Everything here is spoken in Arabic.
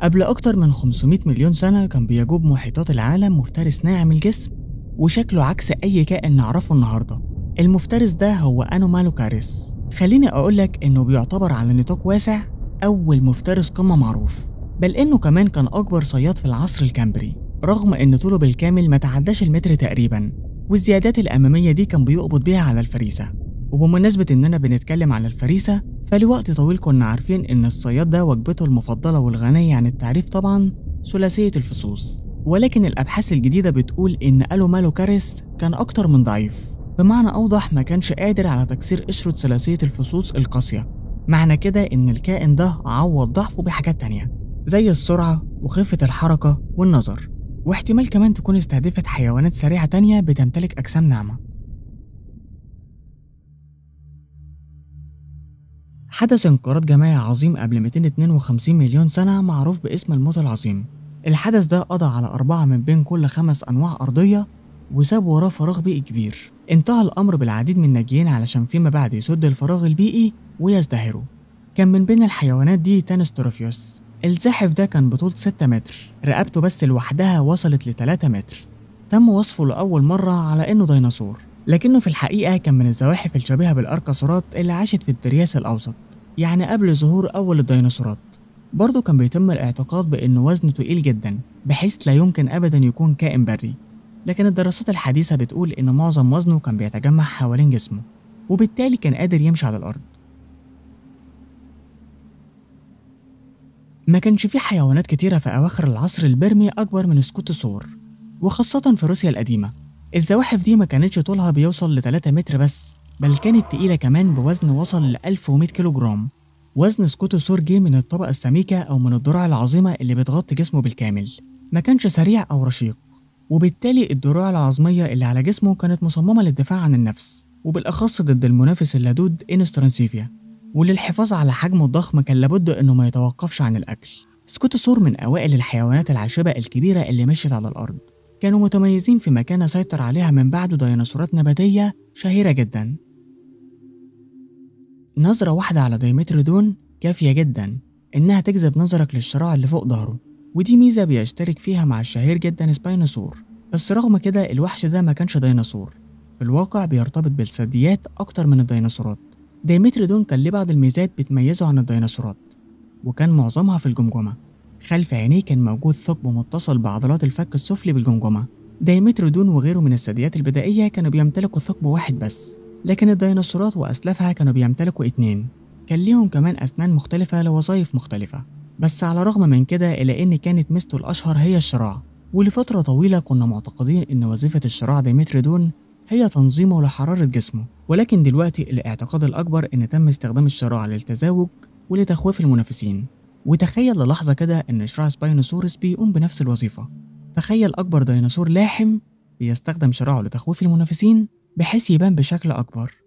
قبل أكتر من 500 مليون سنة كان بيجوب محيطات العالم مفترس ناعم الجسم وشكله عكس أي كائن نعرفه النهاردة المفترس ده هو أنومالوكاريس خليني أقولك إنه بيعتبر على نطاق واسع أول مفترس قمة معروف بل إنه كمان كان أكبر صياد في العصر الكامبري رغم إن طوله بالكامل ما تعداش المتر تقريبا والزيادات الأمامية دي كان بيقبض بيها على الفريسة وبمناسبة إننا بنتكلم على الفريسة فلوقت طويل كنا عارفين إن الصياد ده وجبته المفضلة والغنية عن التعريف طبعا ثلاثية الفصوص ولكن الأبحاث الجديدة بتقول إن ألو مالو كاريس كان أكتر من ضعيف بمعنى أوضح ما كانش قادر على تكسير قشرة ثلاثية الفصوص القاسية معنى كده إن الكائن ده عوض ضعفه بحاجات تانية زي السرعة وخفة الحركة والنظر واحتمال كمان تكون استهدفت حيوانات سريعة تانية بتمتلك أجسام ناعمة حدث انقراض جماعي عظيم قبل 252 مليون سنة معروف باسم الموت العظيم الحدث ده قضى على أربعة من بين كل خمس أنواع أرضية وساب وراه فراغ بيئي كبير انتهى الأمر بالعديد من الناجيين علشان فيما بعد يسد الفراغ البيئي ويزدهره كان من بين الحيوانات دي تانستروفيوس الزاحف ده كان بطولة 6 متر رقبته بس لوحدها وصلت ل 3 متر تم وصفه لأول مرة على إنه ديناصور لكنه في الحقيقة كان من الزواحف الشبيهة بالأركسورات اللي عاشت في الترياس الأوسط يعني قبل ظهور أول الديناصورات برضه كان بيتم الاعتقاد بأنه وزنه تقيل جدا بحيث لا يمكن أبدا يكون كائن بري لكن الدراسات الحديثة بتقول إن معظم وزنه كان بيتجمع حوالين جسمه وبالتالي كان قادر يمشي على الأرض ما كانش في حيوانات كتيرة في أواخر العصر البرمي أكبر من سكوتوسور وخاصة في روسيا القديمة الزواحف دي ما كانتش طولها بيوصل ل 3 متر بس بل كانت تقيلة كمان بوزن وصل ل 1100 جرام وزن سكوتوسور جه من الطبقة السميكة أو من الذراع العظيمة اللي بتغطي جسمه بالكامل ما كانش سريع أو رشيق وبالتالي الدروع العظمية اللي على جسمه كانت مصممة للدفاع عن النفس وبالأخص ضد المنافس اللدود إنسترانسيفيا وللحفاظ على حجمه الضخم كان لابد إنه ما يتوقفش عن الأكل سكوتوسور من أوائل الحيوانات العاشبة الكبيرة اللي مشيت على الأرض كانوا متميزين في مكانة سيطر عليها من بعده ديناصورات نباتية شهيرة جدا نظرة واحدة على ديمتريدون كافية جدا إنها تجذب نظرك للشراع اللي فوق ظهره ودي ميزة بيشترك فيها مع الشهير جدا سباينوسور بس رغم كده الوحش ده ما كانش ديناصور في الواقع بيرتبط بالثدييات أكتر من الديناصورات ديمتريدون كان ليه بعض الميزات بتميزه عن الديناصورات وكان معظمها في الجمجمة خلف عينيه كان موجود ثقب متصل بعضلات الفك السفلي بالجمجمة دايمترودون وغيره من الثدييات البدائية كانوا بيمتلكوا ثقب واحد بس لكن الديناصورات وأسلافها كانوا بيمتلكوا اتنين كان ليهم كمان أسنان مختلفة لوظائف مختلفة بس على الرغم من كده إلا إن كانت ميزته الأشهر هي الشراع ولفترة طويلة كنا معتقدين إن وظيفة الشراع ديمترودون هي تنظيمه لحرارة جسمه ولكن دلوقتي الاعتقاد الأكبر إن تم استخدام الشراع للتزاوج ولتخويف المنافسين وتخيل للحظة كده إن شراع سباينوسورس بيقوم بنفس الوظيفة تخيل أكبر ديناصور لاحم بيستخدم شراعه لتخويف المنافسين بحيث يبان بشكل أكبر